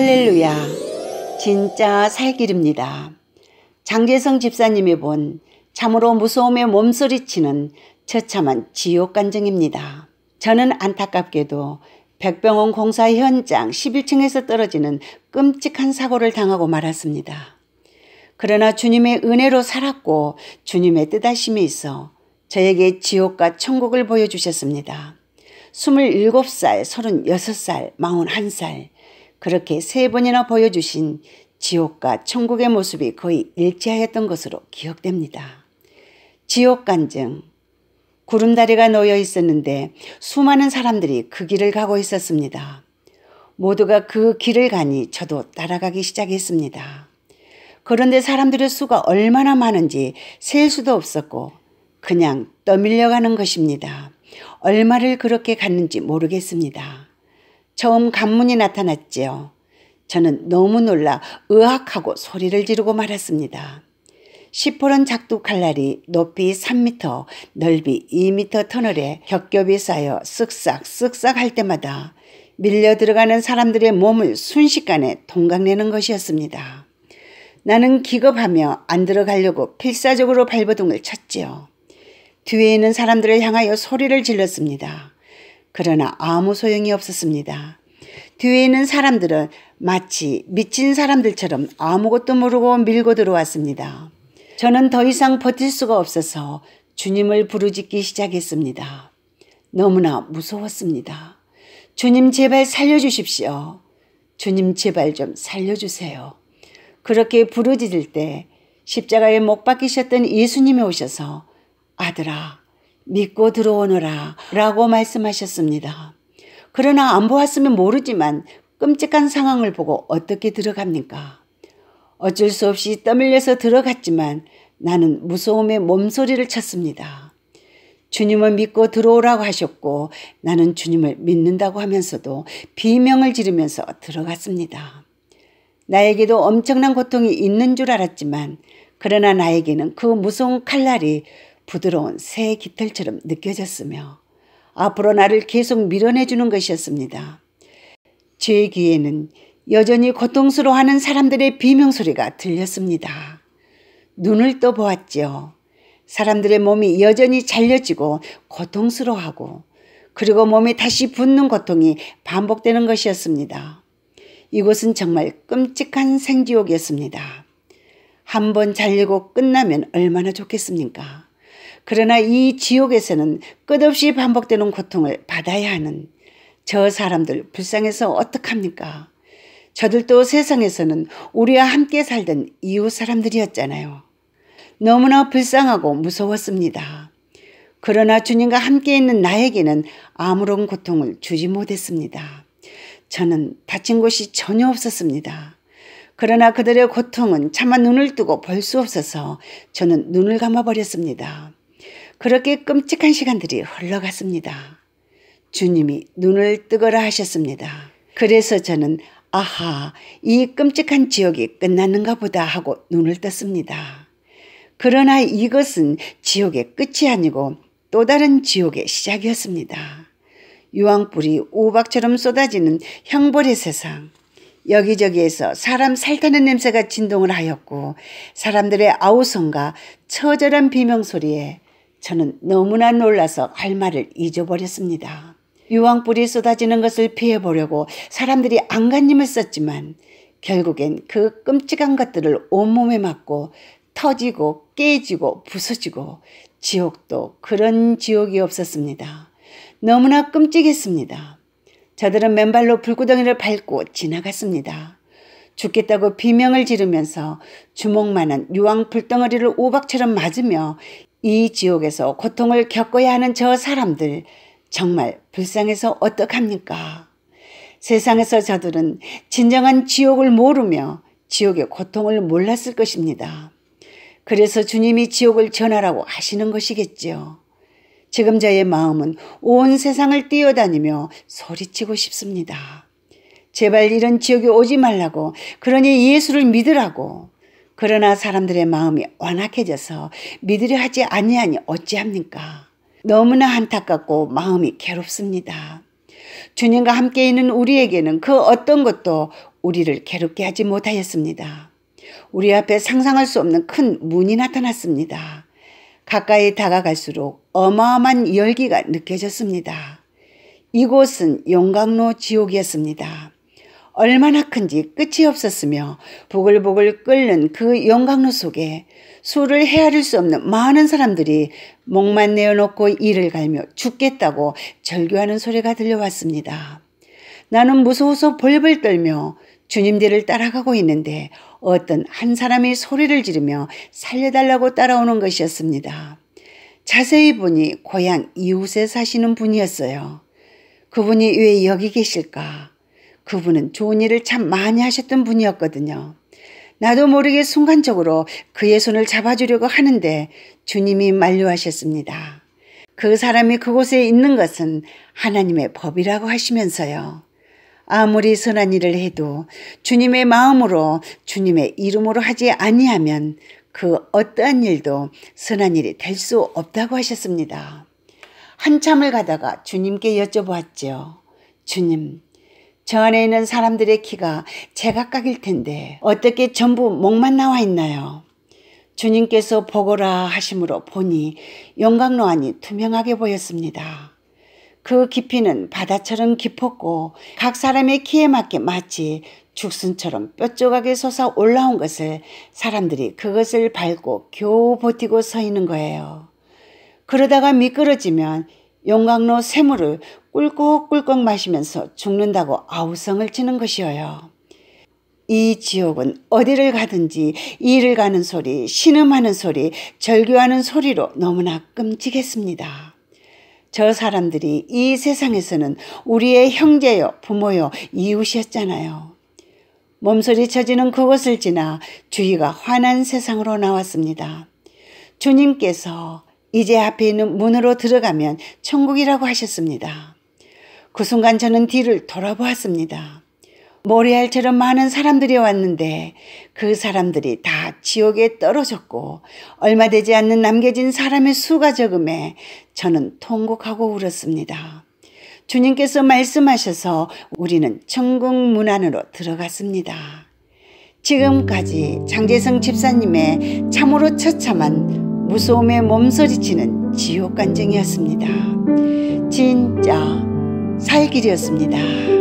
할렐루야. 진짜 살 길입니다. 장재성 집사님이 본 참으로 무서움에 몸소리치는 처참한 지옥 간증입니다. 저는 안타깝게도 백병원 공사 현장 11층에서 떨어지는 끔찍한 사고를 당하고 말았습니다. 그러나 주님의 은혜로 살았고 주님의 뜻하심이 있어 저에게 지옥과 천국을 보여주셨습니다. 27살, 36살, 41살 그렇게 세 번이나 보여주신 지옥과 천국의 모습이 거의 일치하였던 것으로 기억됩니다. 지옥 간증 구름다리가 놓여 있었는데 수많은 사람들이 그 길을 가고 있었습니다. 모두가 그 길을 가니 저도 따라가기 시작했습니다. 그런데 사람들의 수가 얼마나 많은지 셀 수도 없었고 그냥 떠밀려가는 것입니다. 얼마를 그렇게 갔는지 모르겠습니다. 처음 간문이 나타났지요. 저는 너무 놀라 의학하고 소리를 지르고 말았습니다. 시퍼런 작두 칼날이 높이 3미터, 넓이 2미터 터널에 겹겹이 쌓여 쓱싹 쓱싹 할 때마다 밀려 들어가는 사람들의 몸을 순식간에 동강내는 것이었습니다. 나는 기겁하며 안 들어가려고 필사적으로 발버둥을 쳤지요. 뒤에 있는 사람들을 향하여 소리를 질렀습니다. 그러나 아무 소용이 없었습니다. 뒤에 있는 사람들은 마치 미친 사람들처럼 아무것도 모르고 밀고 들어왔습니다. 저는 더 이상 버틸 수가 없어서 주님을 부르짖기 시작했습니다. 너무나 무서웠습니다. 주님 제발 살려주십시오. 주님 제발 좀 살려주세요. 그렇게 부르짖을 때 십자가에 못 박히셨던 예수님이 오셔서 아들아 믿고 들어오너라 라고 말씀하셨습니다. 그러나 안 보았으면 모르지만 끔찍한 상황을 보고 어떻게 들어갑니까? 어쩔 수 없이 떠밀려서 들어갔지만 나는 무서움에 몸소리를 쳤습니다. 주님을 믿고 들어오라고 하셨고 나는 주님을 믿는다고 하면서도 비명을 지르면서 들어갔습니다. 나에게도 엄청난 고통이 있는 줄 알았지만 그러나 나에게는 그 무서운 칼날이 부드러운 새 깃털처럼 느껴졌으며 앞으로 나를 계속 밀어내주는 것이었습니다. 제 귀에는 여전히 고통스러워하는 사람들의 비명소리가 들렸습니다. 눈을 떠보았지요. 사람들의 몸이 여전히 잘려지고 고통스러워하고 그리고 몸이 다시 붓는 고통이 반복되는 것이었습니다. 이곳은 정말 끔찍한 생지옥이었습니다. 한 번 잘리고 끝나면 얼마나 좋겠습니까? 그러나 이 지옥에서는 끝없이 반복되는 고통을 받아야 하는 저 사람들 불쌍해서 어떡합니까? 저들도 세상에서는 우리와 함께 살던 이웃 사람들이었잖아요. 너무나 불쌍하고 무서웠습니다. 그러나 주님과 함께 있는 나에게는 아무런 고통을 주지 못했습니다. 저는 다친 곳이 전혀 없었습니다. 그러나 그들의 고통은 차마 눈을 뜨고 볼 수 없어서 저는 눈을 감아버렸습니다. 그렇게 끔찍한 시간들이 흘러갔습니다. 주님이 눈을 뜨거라 하셨습니다. 그래서 저는 아하, 이 끔찍한 지옥이 끝났는가 보다 하고 눈을 떴습니다. 그러나 이것은 지옥의 끝이 아니고 또 다른 지옥의 시작이었습니다. 유황불이 우박처럼 쏟아지는 형벌의 세상. 여기저기에서 사람 살타는 냄새가 진동을 하였고 사람들의 아우성과 처절한 비명소리에 저는 너무나 놀라서 할 말을 잊어버렸습니다. 유황불이 쏟아지는 것을 피해보려고 사람들이 안간힘을 썼지만 결국엔 그 끔찍한 것들을 온몸에 맞고 터지고 깨지고 부서지고 지옥도 그런 지옥이 없었습니다. 너무나 끔찍했습니다. 저들은 맨발로 불구덩이를 밟고 지나갔습니다. 죽겠다고 비명을 지르면서 주먹만한 유황 불덩어리를 오박처럼 맞으며 이 지옥에서 고통을 겪어야 하는 저 사람들 정말 불쌍해서 어떡합니까? 세상에서 저들은 진정한 지옥을 모르며 지옥의 고통을 몰랐을 것입니다. 그래서 주님이 지옥을 전하라고 하시는 것이겠지요. 지금 저의 마음은 온 세상을 뛰어다니며 소리치고 싶습니다. 제발 이런 지옥에 오지 말라고 그러니 예수를 믿으라고 그러나 사람들의 마음이 완악해져서 믿으려 하지 아니하니 어찌합니까? 너무나 안타깝고 마음이 괴롭습니다. 주님과 함께 있는 우리에게는 그 어떤 것도 우리를 괴롭게 하지 못하였습니다. 우리 앞에 상상할 수 없는 큰 문이 나타났습니다. 가까이 다가갈수록 어마어마한 열기가 느껴졌습니다. 이곳은 용광로 지옥이었습니다. 얼마나 큰지 끝이 없었으며 부글부글 끓는 그 영광로 속에 술을 헤아릴 수 없는 많은 사람들이 목만 내어놓고 이를 갈며 죽겠다고 절규하는 소리가 들려왔습니다. 나는 무서워서 벌벌 떨며 주님 들을 따라가고 있는데 어떤 한 사람이 소리를 지르며 살려달라고 따라오는 것이었습니다. 자세히 보니 고향 이웃에 사시는 분이었어요. 그분이 왜 여기 계실까? 그분은 좋은 일을 참 많이 하셨던 분이었거든요. 나도 모르게 순간적으로 그의 손을 잡아주려고 하는데 주님이 만류하셨습니다. 그 사람이 그곳에 있는 것은 하나님의 법이라고 하시면서요. 아무리 선한 일을 해도 주님의 마음으로 주님의 이름으로 하지 아니하면 그 어떠한 일도 선한 일이 될 수 없다고 하셨습니다. 한참을 가다가 주님께 여쭤보았지요. 주님, 저 안에 있는 사람들의 키가 제각각일 텐데 어떻게 전부 목만 나와 있나요? 주님께서 보거라 하심으로 보니 용광로 안이 투명하게 보였습니다. 그 깊이는 바다처럼 깊었고 각 사람의 키에 맞게 마치 죽순처럼 뾰족하게 솟아 올라온 것을 사람들이 그것을 밟고 겨우 버티고 서 있는 거예요. 그러다가 미끄러지면 용광로 쇠물을 꿀꺽꿀꺽 마시면서 죽는다고 아우성을 치는 것이어요. 이 지옥은 어디를 가든지 일을 가는 소리, 신음하는 소리, 절규하는 소리로 너무나 끔찍했습니다. 저 사람들이 이 세상에서는 우리의 형제요, 부모요, 이웃이었잖아요. 몸소리 쳐지는 그곳을 지나 주위가 환한 세상으로 나왔습니다. 주님께서 이제 앞에 있는 문으로 들어가면 천국이라고 하셨습니다. 그 순간 저는 뒤를 돌아보았습니다. 모래알처럼 많은 사람들이 왔는데 그 사람들이 다 지옥에 떨어졌고 얼마 되지 않는 남겨진 사람의 수가 적음에 저는 통곡하고 울었습니다. 주님께서 말씀하셔서 우리는 천국 문 안으로 들어갔습니다. 지금까지 장재성 집사님의 참으로 처참한 무서움에 몸서리치는 지옥 간증이었습니다. 진짜 살길이었습니다.